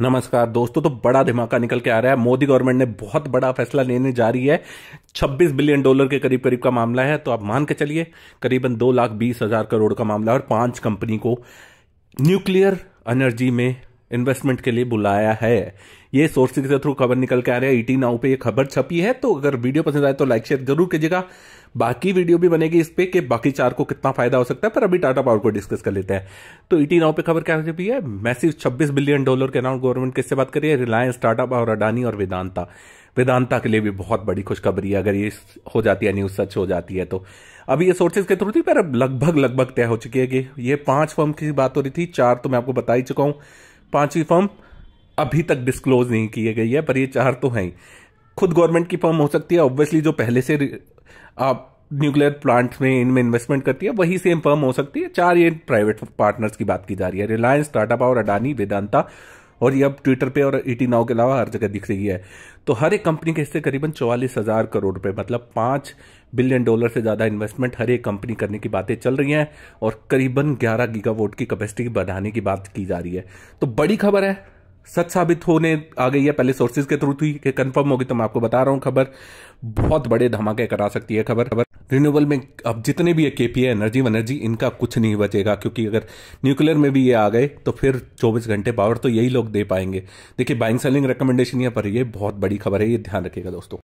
नमस्कार दोस्तों तो बड़ा धमाका निकल के आ रहा है मोदी गवर्नमेंट ने बहुत बड़ा फैसला लेने जा रही है 26 बिलियन डॉलर के करीब करीब का मामला है तो आप मान के चलिए करीबन दो लाख बीस हजार करोड़ का मामला है और पांच कंपनी को न्यूक्लियर एनर्जी में इन्वेस्टमेंट के लिए बुलाया है ये सोर्सिंग के थ्रू खबर निकल के आ रहा है ईटी e नाउ पे ये खबर छपी है तो अगर वीडियो पसंद आए तो लाइक शेयर जरूर कीजिएगा बाकी वीडियो भी बनेगी इस पे कि बाकी चार को कितना फायदा हो सकता है पर अभी टाटा पावर को डिस्कस कर लेते हैं तो ईटी e नाउ पे खबर क्या छपी है मैसिव छब्बीस बिलियन डॉलर के अनाउंट गवर्नमेंट किससे बात करिए रिलायंस टाटा पावर अडानी और वेदांता वेदांता के लिए भी बहुत बड़ी खुशखबरी है अगर ये हो जाती है न्यूज सच हो जाती है तो अभी ये सोर्सेज के थ्रू थी पर अब लगभग लगभग तय हो चुकी है कि ये पांच फर्म की बात हो रही थी चार तो मैं आपको बता ही चुका हूँ पांचवी फर्म अभी तक डिस्क्लोज नहीं की गई है पर ये चार तो हैं खुद गवर्नमेंट की फर्म हो सकती है ऑब्वियसली जो पहले से आप न्यूक्लियर प्लांट में इनमें इन्वेस्टमेंट करती है वही सेम फर्म हो सकती है चार ये प्राइवेट पार्टनर्स की बात की जा रही है रिलायंस टाटा पावर अडानी वेदांता और ये अब ट्विटर पे और ईटी e नाव के अलावा हर जगह दिख रही है तो हर एक कंपनी के हिस्से करीबन चौवालीस हज़ार करोड़ रुपए मतलब पांच बिलियन डॉलर से ज़्यादा इन्वेस्टमेंट हर एक कंपनी करने की बातें चल रही हैं और करीबन ग्यारह गीगावोट की कैपेसिटी बढ़ाने की बात की जा रही है तो बड़ी खबर है सच साबित होने आ गई है पहले सोर्सेज के थ्रू थी कि कंफर्म होगी तो मैं आपको बता रहा हूं खबर बहुत बड़े धमाके करा सकती है खबर खबर रिन्यूएबल में अब जितने भी ये के पी एनर्जी वनर्जी इनका कुछ नहीं बचेगा क्योंकि अगर न्यूक्लियर में भी ये आ गए तो फिर 24 घंटे पावर तो यही लोग दे पाएंगे देखिए बाइंग सेलिंग रिकमेंडेशन है पर ये बहुत बड़ी खबर है ये ध्यान रखिएगा दोस्तों